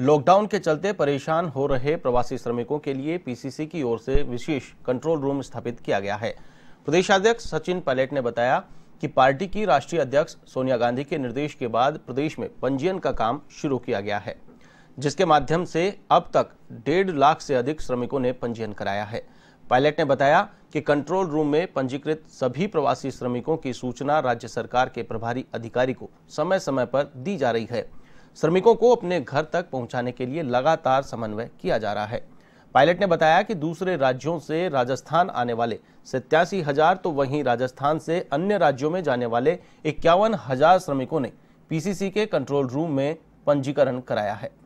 lockdown के चलते परेशान हो रहे प्रवासी श्रमिकों के लिए पीसीसी की ओर से विशेष कंट्रोल रूम स्थापित किया गया है प्रदेश अध्यक्ष सचिन पायलट ने बताया कि पार्टी की राष्ट्रीय अध्यक्ष सोनिया गांधी के निर्देश के बाद प्रदेश में पंजीयन का काम शुरू किया गया है जिसके माध्यम से अब तक डेढ़ लाख से अधिक श्रमिकों ने पंजीयन कराया है पायलट ने बताया कि कंट्रोल रूम में पंजीकृत सभी प्रवासी श्रमिकों की सूचना राज्य सरकार के प्रभारी अधिकारी को समय समय पर दी जा रही है श्रमिकों को अपने घर तक पहुंचाने के लिए लगातार समन्वय किया जा रहा है पायलट ने बताया कि दूसरे राज्यों से राजस्थान आने वाले सत्यासी हजार तो वहीं राजस्थान से अन्य राज्यों में जाने वाले इक्यावन हजार श्रमिकों ने पीसीसी के कंट्रोल रूम में पंजीकरण कराया है